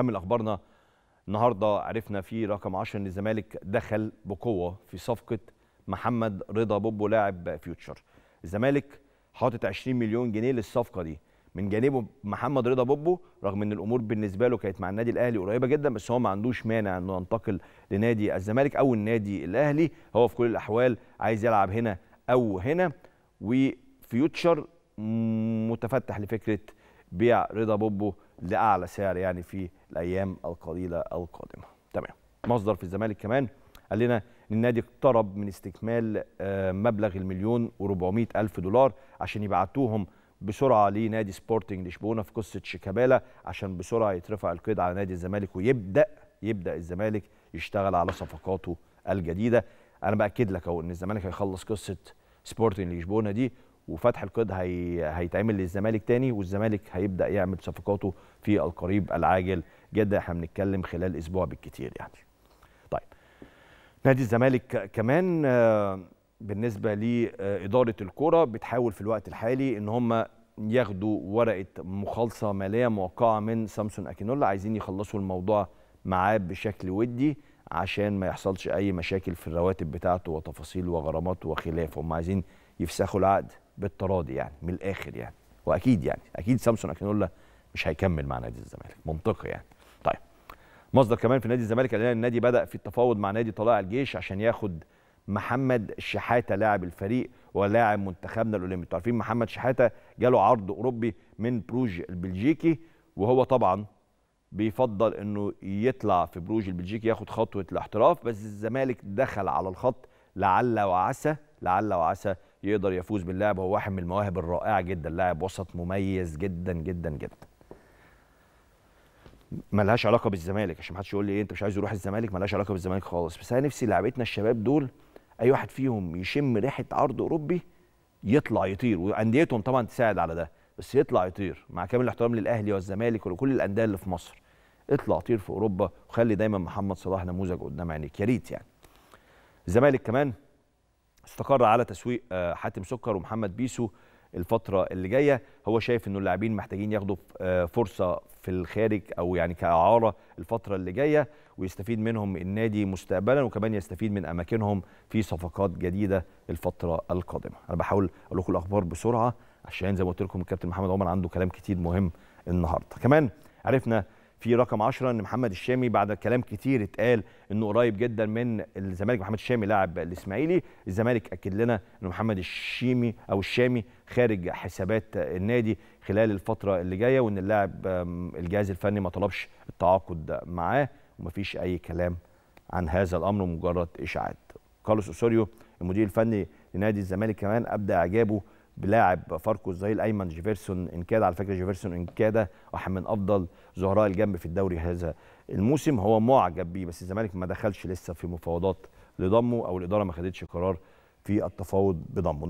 نكمل اخبارنا النهارده عرفنا في رقم 10 ان الزمالك دخل بقوه في صفقه محمد رضا بوبو لاعب فيوتشر الزمالك حاطط 20 مليون جنيه للصفقه دي من جانبه محمد رضا بوبو رغم ان الامور بالنسبه له كانت مع النادي الاهلي قريبه جدا بس هو ما عندوش مانع انه ينتقل لنادي الزمالك او النادي الاهلي هو في كل الاحوال عايز يلعب هنا او هنا وفيوتشر متفتح لفكره بيع رضا بوبو لاعلى سعر يعني في الايام القليله القادمه تمام مصدر في الزمالك كمان قال لنا ان النادي اقترب من استكمال آه، مبلغ المليون و400 الف دولار عشان يبعتوهم بسرعه لنادي سبورتنج لشبونه في قصه شيكابالا عشان بسرعه يترفع القيد على نادي الزمالك ويبدا يبدا الزمالك يشتغل على صفقاته الجديده انا باكد لك اهو ان الزمالك هيخلص قصه سبورتنج لشبونه دي وفتح القيد هي... هيتعمل للزمالك تاني والزمالك هيبدا يعمل صفقاته في القريب العاجل جدا احنا بنتكلم خلال اسبوع بالكتير يعني. طيب نادي الزمالك كمان آه، بالنسبه لاداره الكره بتحاول في الوقت الحالي ان هم ياخدوا ورقه مخالصه ماليه موقعه من سامسون اكينولا عايزين يخلصوا الموضوع معاه بشكل ودي عشان ما يحصلش اي مشاكل في الرواتب بتاعته وتفاصيل وغرامات وخلافه هم عايزين يفسخوا العقد بالتراضي يعني من الاخر يعني واكيد يعني اكيد سامسون اكينولا مش هيكمل مع نادي الزمالك منطقي يعني طيب مصدر كمان في نادي الزمالك قال النادي بدا في التفاوض مع نادي طلائع الجيش عشان ياخد محمد شحاته لاعب الفريق ولاعب منتخبنا الاولمبي انتوا عارفين محمد شحاته جاله عرض اوروبي من بروج البلجيكي وهو طبعا بيفضل انه يطلع في بروج البلجيكي ياخد خطوه الاحتراف بس الزمالك دخل على الخط لعل وعسى لعل وعسى يقدر يفوز باللعب هو واحد من المواهب الرائعه جدا لاعب وسط مميز جدا جدا جدا ملهاش علاقه بالزمالك عشان ما حدش يقول لي ايه انت مش عايز يروح الزمالك ملهاش علاقه بالزمالك خالص بس انا نفسي لعبتنا الشباب دول اي واحد فيهم يشم ريحه عرض اوروبي يطلع يطير وانديتهم طبعا تساعد على ده بس يطلع يطير مع كامل الاحترام للاهلي والزمالك ولكل الانديه اللي في مصر اطلع طير في اوروبا وخلي دايما محمد صلاح نموذج قدام عينيك يا ريت يعني الزمالك كمان استقر على تسويق آه، حاتم سكر ومحمد بيسو الفتره اللي جايه هو شايف انه اللاعبين محتاجين ياخدوا آه، فرصه في الخارج او يعني كاعاره الفتره اللي جايه ويستفيد منهم النادي مستقبلا وكمان يستفيد من اماكنهم في صفقات جديده الفتره القادمه انا بحاول اقول لكم الاخبار بسرعه عشان زي ما قلت لكم الكابتن محمد عمر عنده كلام كتير مهم النهارده كمان عرفنا في رقم 10 ان محمد الشامي بعد كلام كتير اتقال انه قريب جدا من الزمالك محمد الشامي لاعب الاسماعيلي الزمالك اكد لنا ان محمد الشيمي او الشامي خارج حسابات النادي خلال الفتره اللي جايه وان اللاعب الجهاز الفني ما طلبش التعاقد معاه ومفيش اي كلام عن هذا الامر مجرد اشاعات كارلوس اوسوريو المدير الفني لنادي الزمالك كمان ابدى اعجابه بلاعب فاركو زي الايمن جيفرسون انكادا على فكره جيفرسون انكادا واحد من افضل ظهراء الجنب في الدوري هذا الموسم هو معجب بيه بس الزمالك ما دخلش لسه في مفاوضات لضمه او الاداره ما خدتش قرار في التفاوض بضمه